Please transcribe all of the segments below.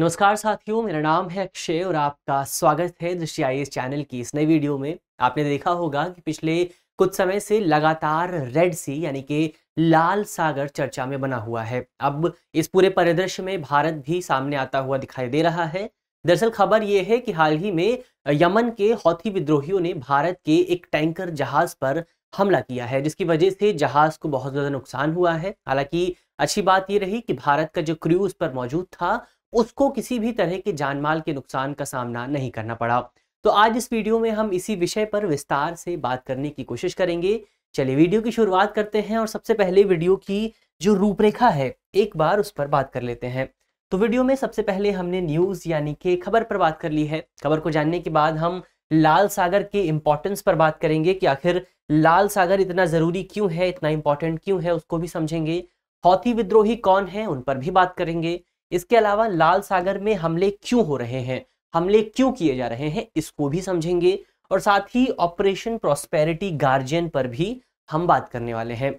नमस्कार साथियों मेरा नाम है अक्षय और आपका स्वागत है दृष्टि आई चैनल की इस नई वीडियो में आपने देखा होगा कि पिछले कुछ समय से लगातार रेड सी यानी कि लाल सागर चर्चा में बना हुआ है अब इस पूरे परिदृश्य में भारत भी सामने आता हुआ दिखाई दे रहा है दरअसल खबर यह है कि हाल ही में यमन के हौथी विद्रोहियों ने भारत के एक टैंकर जहाज पर हमला किया है जिसकी वजह से जहाज को बहुत ज्यादा नुकसान हुआ है हालांकि अच्छी बात यह रही कि भारत का जो क्रू उस पर मौजूद था उसको किसी भी तरह के जानमाल के नुकसान का सामना नहीं करना पड़ा तो आज इस वीडियो में हम इसी विषय पर विस्तार से बात करने की कोशिश करेंगे चलिए वीडियो की शुरुआत करते हैं और सबसे पहले वीडियो की जो रूपरेखा है एक बार उस पर बात कर लेते हैं तो वीडियो में सबसे पहले हमने न्यूज़ यानी कि खबर पर बात कर ली है खबर को जानने के बाद हम लाल सागर के इम्पोर्टेंस पर बात करेंगे कि आखिर लाल सागर इतना ज़रूरी क्यों है इतना इम्पोर्टेंट क्यों है उसको भी समझेंगे हौथी विद्रोही कौन है उन पर भी बात करेंगे इसके अलावा लाल सागर में हमले क्यों हो रहे हैं हमले क्यों किए जा रहे हैं इसको भी समझेंगे और साथ ही ऑपरेशन प्रॉस्पेरिटी गार्जियन पर भी हम बात करने वाले हैं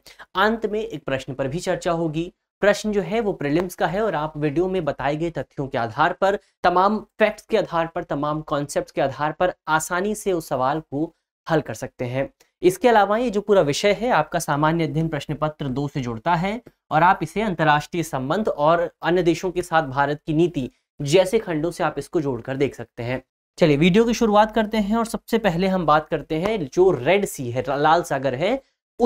अंत में एक प्रश्न पर भी चर्चा होगी प्रश्न जो है वो प्रिलिम्स का है और आप वीडियो में बताए गए तथ्यों के आधार पर तमाम फैक्ट्स के आधार पर तमाम कॉन्सेप्ट के आधार पर आसानी से उस सवाल को हल कर सकते हैं इसके अलावा ये जो पूरा विषय है आपका सामान्य अध्ययन प्रश्न पत्र दो से जुड़ता है और आप इसे अंतर्राष्ट्रीय संबंध और अन्य देशों के साथ भारत की नीति जैसे खंडों से आप इसको जोड़कर देख सकते हैं चलिए वीडियो की शुरुआत करते हैं और सबसे पहले हम बात करते हैं जो रेड सी है लाल सागर है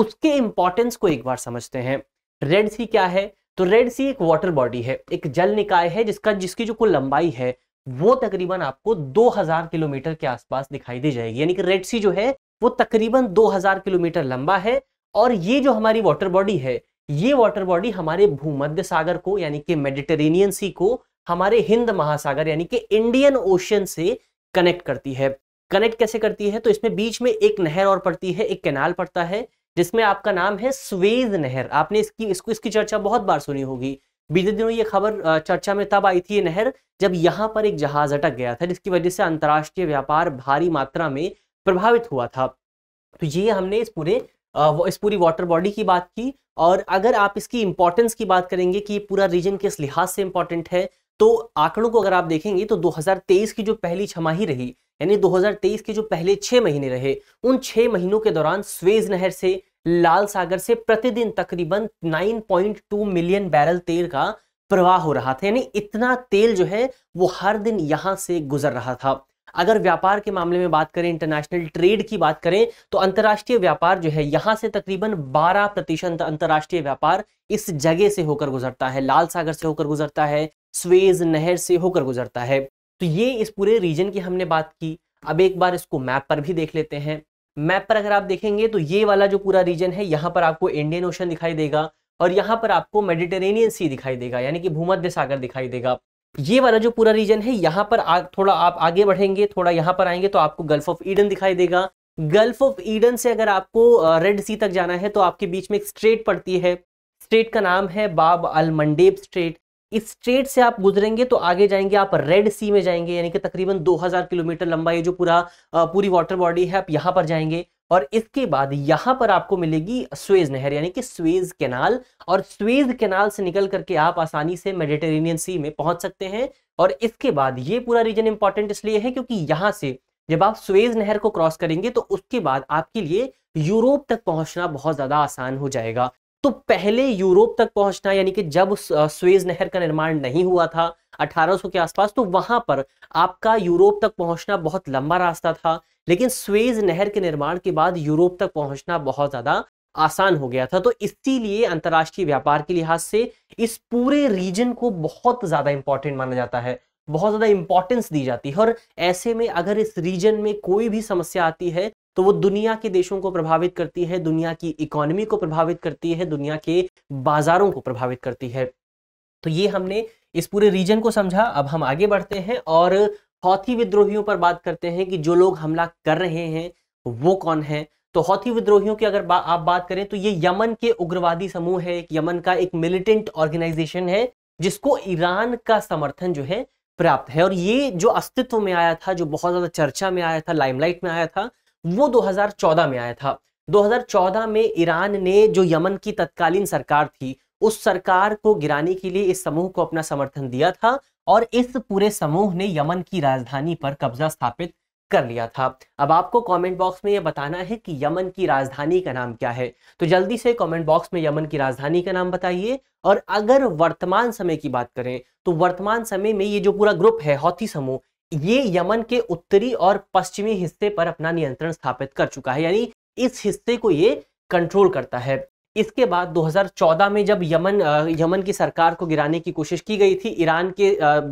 उसके इंपॉर्टेंस को एक बार समझते हैं रेड सी क्या है तो रेड सी एक वाटर बॉडी है एक जल निकाय है जिसका जिसकी जो कुल लंबाई है वो तकरीबन आपको 2000 किलोमीटर के आसपास दिखाई दे जाएगी यानी कि रेड सी जो है वो तकरीबन 2000 किलोमीटर लंबा है और ये जो हमारी वाटर बॉडी है ये वाटर बॉडी हमारे भूमध्य सागर को यानी कि मेडिटेरेनियन सी को हमारे हिंद महासागर यानी कि इंडियन ओशन से कनेक्ट करती है कनेक्ट कैसे करती है तो इसमें बीच में एक नहर और पड़ती है एक कैनाल पड़ता है जिसमें आपका नाम है स्वेद नहर आपने इसकी इसको इसकी चर्चा बहुत बार सुनी होगी बीते दिनों ये खबर चर्चा में तब आई थी ये नहर जब यहाँ पर एक जहाज अटक गया था जिसकी वजह से अंतर्राष्ट्रीय व्यापार भारी मात्रा में प्रभावित हुआ था तो ये हमने इस पूरे इस पूरी वाटर बॉडी की बात की और अगर आप इसकी इंपॉर्टेंस की बात करेंगे कि ये पूरा रीजन किस लिहाज से इंपॉर्टेंट है तो आंकड़ों को अगर आप देखेंगे तो 2023 की जो पहली छमाही रही यानी 2023 के जो पहले छः महीने रहे उन छः महीनों के दौरान स्वेज नहर से लाल सागर से प्रतिदिन तकरीबन 9.2 मिलियन बैरल तेल का प्रवाह हो रहा था यानी इतना तेल जो है वो हर दिन यहाँ से गुजर रहा था अगर व्यापार के मामले में बात करें इंटरनेशनल ट्रेड की बात करें तो अंतर्राष्ट्रीय व्यापार जो है यहां से तकरीबन 12 प्रतिशत अंतर्राष्ट्रीय व्यापार इस जगह से होकर गुजरता है लाल सागर से होकर गुजरता है स्वेज नहर से होकर गुजरता है तो ये इस पूरे रीजन की हमने बात की अब एक बार इसको मैप पर भी देख लेते हैं मैप पर अगर आप देखेंगे तो ये वाला जो पूरा रीजन है यहाँ पर आपको इंडियन ओशन दिखाई देगा और यहाँ पर आपको मेडिटेरेनियन सी दिखाई देगा यानी कि भूमध्य सागर दिखाई देगा ये वाला जो पूरा रीजन है यहाँ पर आ, थोड़ा आप आगे बढ़ेंगे थोड़ा यहाँ पर आएंगे तो आपको गल्फ ऑफ ईडन दिखाई देगा गल्फ ऑफ ईडन से अगर आपको रेड सी तक जाना है तो आपके बीच में एक स्ट्रेट पड़ती है स्ट्रेट का नाम है बाब अल मंडेब स्ट्रेट इस स्ट्रेट से आप गुजरेंगे तो आगे जाएंगे आप रेड सी में जाएंगे यानी कि तकरीबन 2000 किलोमीटर लंबा ये जो पूरा पूरी वाटर बॉडी है आप यहाँ पर जाएंगे और इसके बाद यहां पर आपको मिलेगी स्वेज नहर यानी कि स्वेज कैनाल और स्वेज कैनाल से निकल करके आप आसानी से मेडिटेरेनियन सी में पहुंच सकते हैं और इसके बाद ये पूरा रीजन इंपॉर्टेंट इसलिए है क्योंकि यहां से जब आप स्वेज नहर को क्रॉस करेंगे तो उसके बाद आपके लिए यूरोप तक पहुंचना बहुत ज्यादा आसान हो जाएगा तो पहले यूरोप तक पहुंचना यानी कि जब स्वेज नहर का निर्माण नहीं हुआ था 1800 के आसपास तो वहां पर आपका यूरोप तक पहुंचना बहुत लंबा रास्ता था लेकिन स्वेज नहर के निर्माण के बाद यूरोप तक पहुंचना बहुत ज़्यादा आसान हो गया था तो इसीलिए अंतर्राष्ट्रीय व्यापार के लिहाज से इस पूरे रीजन को बहुत ज़्यादा इंपॉर्टेंट माना जाता है बहुत ज़्यादा इंपॉर्टेंस दी जाती है और ऐसे में अगर इस रीजन में कोई भी समस्या आती है तो वो दुनिया के देशों को प्रभावित करती है दुनिया की इकोनॉमी को प्रभावित करती है दुनिया के बाजारों को प्रभावित करती है तो ये हमने इस पूरे रीजन को समझा अब हम आगे बढ़ते हैं और हौथी विद्रोहियों पर बात करते हैं कि जो लोग हमला कर रहे हैं वो कौन है तो हौथी विद्रोहियों की अगर बा, आप बात करें तो ये यमन के उग्रवादी समूह है एक यमन का एक मिलिटेंट ऑर्गेनाइजेशन है जिसको ईरान का समर्थन जो है प्राप्त है और ये जो अस्तित्व में आया था जो बहुत ज्यादा चर्चा में आया था लाइमलाइट में आया था वो 2014 में आया था 2014 में ईरान ने जो यमन की तत्कालीन सरकार थी उस सरकार को गिराने के लिए इस समूह को अपना समर्थन दिया था और इस पूरे समूह ने यमन की राजधानी पर कब्जा स्थापित कर लिया था अब आपको कमेंट बॉक्स में यह बताना है कि यमन की राजधानी का नाम क्या है तो जल्दी से कमेंट बॉक्स में यमन की राजधानी का नाम बताइए और अगर वर्तमान समय की बात करें तो वर्तमान समय में ये जो पूरा ग्रुप है हौथी समूह ये यमन के उत्तरी और पश्चिमी हिस्से पर अपना नियंत्रण स्थापित कर चुका है यानी इस हिस्से को ये कंट्रोल करता है इसके बाद 2014 में जब यमन यमन की सरकार को गिराने की कोशिश की गई थी ईरान के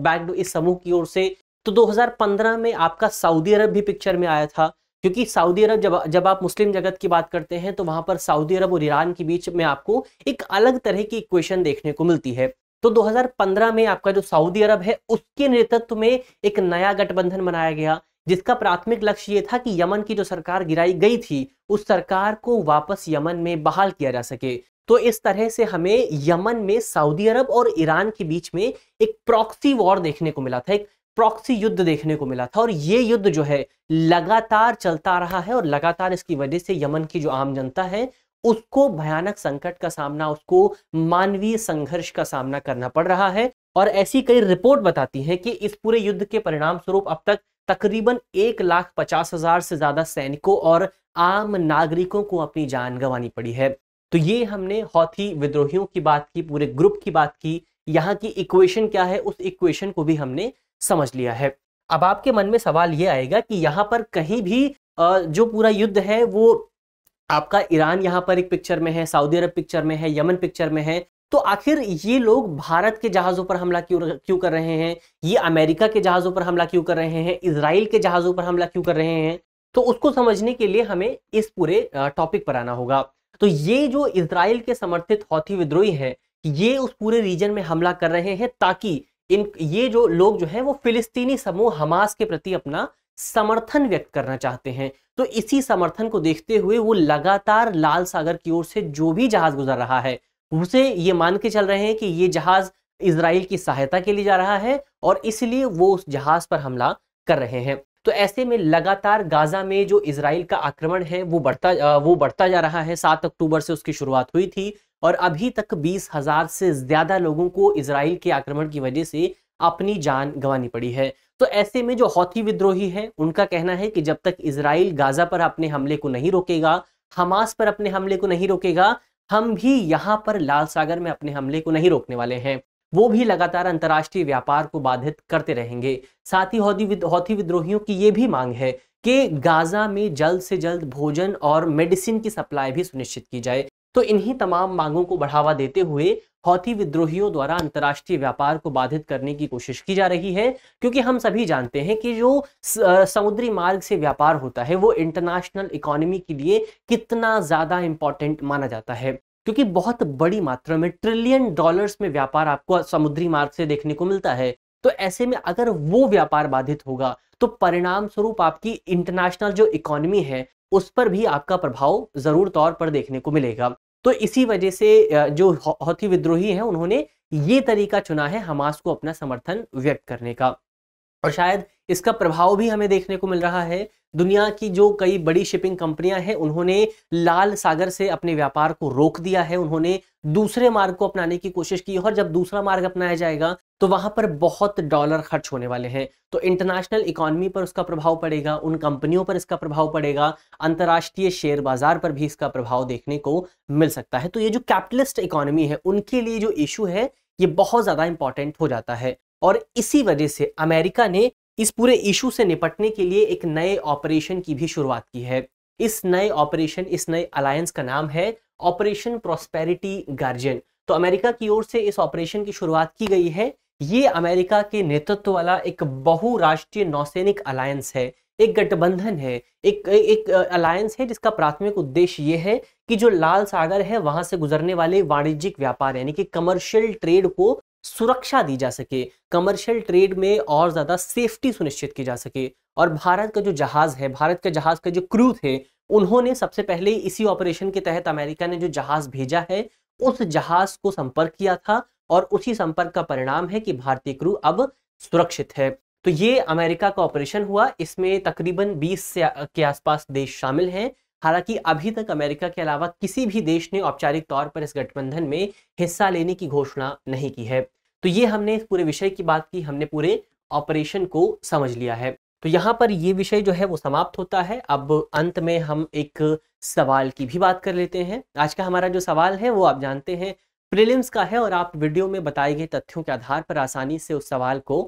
बैक इस समूह की ओर से तो 2015 में आपका सऊदी अरब भी पिक्चर में आया था क्योंकि सऊदी अरब जब जब आप मुस्लिम जगत की बात करते हैं तो वहां पर सऊदी अरब और ईरान के बीच में आपको एक अलग तरह की इक्वेशन देखने को मिलती है तो 2015 में आपका जो सऊदी अरब है उसके नेतृत्व में एक नया गठबंधन बनाया गया जिसका प्राथमिक लक्ष्य ये था कि यमन की जो सरकार गिराई गई थी उस सरकार को वापस यमन में बहाल किया जा सके तो इस तरह से हमें यमन में सऊदी अरब और ईरान के बीच में एक प्रॉक्सी वॉर देखने को मिला था एक प्रॉक्सी युद्ध देखने को मिला था और ये युद्ध जो है लगातार चलता रहा है और लगातार इसकी वजह से यमन की जो आम जनता है उसको भयानक संकट का सामना उसको मानवीय संघर्ष का सामना करना पड़ रहा है और ऐसी कई रिपोर्ट बताती हैं कि इस पूरे युद्ध के परिणाम स्वरूप अब तक तकरीबन एक लाख पचास हजार से ज्यादा सैनिकों और आम नागरिकों को अपनी जान गंवानी पड़ी है तो ये हमने हौथी विद्रोहियों की बात की पूरे ग्रुप की बात की यहाँ की इक्वेशन क्या है उस इक्वेशन को भी हमने समझ लिया है अब आपके मन में सवाल ये आएगा कि यहाँ पर कहीं भी जो पूरा युद्ध है वो आपका ईरान यहाँ पर एक पिक्चर में है सऊदी अरब पिक्चर में है यमन पिक्चर में है तो आखिर ये लोग भारत के जहाज़ों पर हमला क्यों क्यों कर रहे हैं ये अमेरिका के जहाज़ों पर हमला क्यों कर रहे हैं इसराइल के जहाज़ों पर हमला क्यों कर रहे हैं तो उसको समझने के लिए हमें इस पूरे टॉपिक पर आना होगा तो ये जो इसराइल के समर्थित हौथी विद्रोही हैं ये उस पूरे रीजन में हमला कर रहे हैं ताकि इन ये जो लोग जो है वो फिलिस्तीनी समूह हमास के प्रति अपना समर्थन व्यक्त करना चाहते हैं तो इसी समर्थन को देखते हुए वो लगातार लाल सागर की ओर से जो भी जहाज गुजर रहा है उसे ये मान के चल रहे हैं कि ये जहाज इसराइल की सहायता के लिए जा रहा है और इसलिए वो उस जहाज पर हमला कर रहे हैं तो ऐसे में लगातार गाजा में जो इसराइल का आक्रमण है वो बढ़ता वो बढ़ता जा रहा है सात अक्टूबर से उसकी शुरुआत हुई थी और अभी तक बीस हजार से ज्यादा लोगों को इसराइल के आक्रमण की वजह से अपनी जान गंवानी पड़ी है तो ऐसे में जो हौथी विद्रोही है उनका कहना है कि जब तक इसराइल गाजा पर अपने हमले को नहीं रोकेगा हमास पर अपने हमले को नहीं रोकेगा हम भी यहाँ पर लाल सागर में अपने हमले को नहीं रोकने वाले हैं वो भी लगातार अंतर्राष्ट्रीय व्यापार को बाधित करते रहेंगे साथ ही हौदी हौथी विद्रोहियों की ये भी मांग है कि गाजा में जल्द से जल्द भोजन और मेडिसिन की सप्लाई भी सुनिश्चित की जाए तो इन्हीं तमाम मांगों को बढ़ावा देते हुए हौथी विद्रोहियों द्वारा अंतर्राष्ट्रीय व्यापार को बाधित करने की कोशिश की जा रही है क्योंकि हम सभी जानते हैं कि जो समुद्री मार्ग से व्यापार होता है वो इंटरनेशनल इकोनॉमी के लिए कितना ज़्यादा इंपॉर्टेंट माना जाता है क्योंकि बहुत बड़ी मात्रा में ट्रिलियन डॉलर्स में व्यापार आपको समुद्री मार्ग से देखने को मिलता है तो ऐसे में अगर वो व्यापार बाधित होगा तो परिणाम स्वरूप आपकी इंटरनेशनल जो इकोनॉमी है उस पर भी आपका प्रभाव जरूर तौर पर देखने को मिलेगा तो इसी वजह से जो हौथी विद्रोही हैं उन्होंने ये तरीका चुना है हमास को अपना समर्थन व्यक्त करने का और शायद इसका प्रभाव भी हमें देखने को मिल रहा है दुनिया की जो कई बड़ी शिपिंग कंपनियां हैं उन्होंने लाल सागर से अपने व्यापार को रोक दिया है उन्होंने दूसरे मार्ग को अपनाने की कोशिश की और जब दूसरा मार्ग अपनाया जाएगा तो वहां पर बहुत डॉलर खर्च होने वाले हैं तो इंटरनेशनल इकोनॉमी पर उसका प्रभाव पड़ेगा उन कंपनियों पर इसका प्रभाव पड़ेगा अंतर्राष्ट्रीय शेयर बाजार पर भी इसका प्रभाव देखने को मिल सकता है तो ये जो कैपिटलिस्ट इकोनॉमी है उनके लिए जो इशू है ये बहुत ज्यादा इंपॉर्टेंट हो जाता है और इसी वजह से अमेरिका ने इस पूरे इशू से निपटने के लिए एक नए ऑपरेशन की भी शुरुआत की है इस नए ऑपरेशन इस नए अलायंस का नाम है ऑपरेशन प्रोस्पेरिटी गार्जियन तो अमेरिका की ओर से इस ऑपरेशन की शुरुआत की गई है ये अमेरिका के नेतृत्व वाला एक बहुराष्ट्रीय नौसैनिक अलायंस है एक गठबंधन है एक एक अलायंस है जिसका प्राथमिक उद्देश्य ये है कि जो लाल सागर है वहां से गुजरने वाले वाणिज्यिक व्यापार यानी कि कमर्शियल ट्रेड को सुरक्षा दी जा सके कमर्शियल ट्रेड में और ज़्यादा सेफ्टी सुनिश्चित की जा सके और भारत का जो जहाज़ है भारत के जहाज़ का जो क्रू थे उन्होंने सबसे पहले इसी ऑपरेशन के तहत अमेरिका ने जो जहाज़ भेजा है उस जहाज़ को संपर्क किया था और उसी संपर्क का परिणाम है कि भारतीय क्रू अब सुरक्षित है तो ये अमेरिका का ऑपरेशन हुआ इसमें तकरीबन 20 से के आसपास देश शामिल हैं हालांकि अभी तक अमेरिका के अलावा किसी भी देश ने औपचारिक तौर पर इस गठबंधन में हिस्सा लेने की घोषणा नहीं की है तो ये हमने इस पूरे विषय की बात की हमने पूरे ऑपरेशन को समझ लिया है तो यहाँ पर ये विषय जो है वो समाप्त होता है अब अंत में हम एक सवाल की भी बात कर लेते हैं आज का हमारा जो सवाल है वो आप जानते हैं प्रीलिम्स का है और आप वीडियो में बताए गए तथ्यों के आधार पर आसानी से उस सवाल को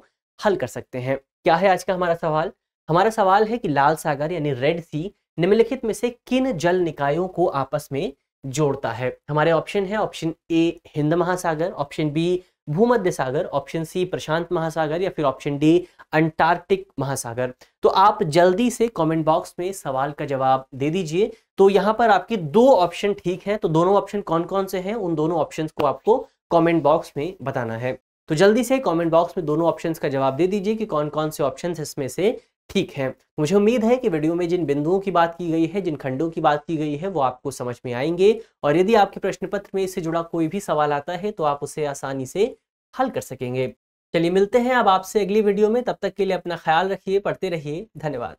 हल कर सकते हैं क्या है आज का हमारा सवाल हमारा सवाल है कि लाल सागर यानी रेड सी निम्नलिखित में से किन जल निकायों को आपस में जोड़ता है हमारे ऑप्शन है ऑप्शन ए हिंद महासागर ऑप्शन बी भूमध्य सागर ऑप्शन सी प्रशांत महासागर या फिर ऑप्शन डी अंटार्कटिक महासागर तो आप जल्दी से कमेंट बॉक्स में सवाल का जवाब दे दीजिए तो यहाँ पर आपके दो ऑप्शन ठीक हैं तो दोनों ऑप्शन कौन कौन से हैं उन दोनों ऑप्शन को आपको कॉमेंट बॉक्स में बताना है तो जल्दी से कमेंट बॉक्स में दोनों ऑप्शंस का जवाब दे दीजिए कि कौन कौन से ऑप्शंस इसमें से ठीक है मुझे उम्मीद है कि वीडियो में जिन बिंदुओं की बात की गई है जिन खंडों की बात की गई है वो आपको समझ में आएंगे और यदि आपके प्रश्न पत्र में इससे जुड़ा कोई भी सवाल आता है तो आप उसे आसानी से हल कर सकेंगे चलिए मिलते हैं अब आपसे अगली वीडियो में तब तक के लिए अपना ख्याल रखिए पढ़ते रहिए धन्यवाद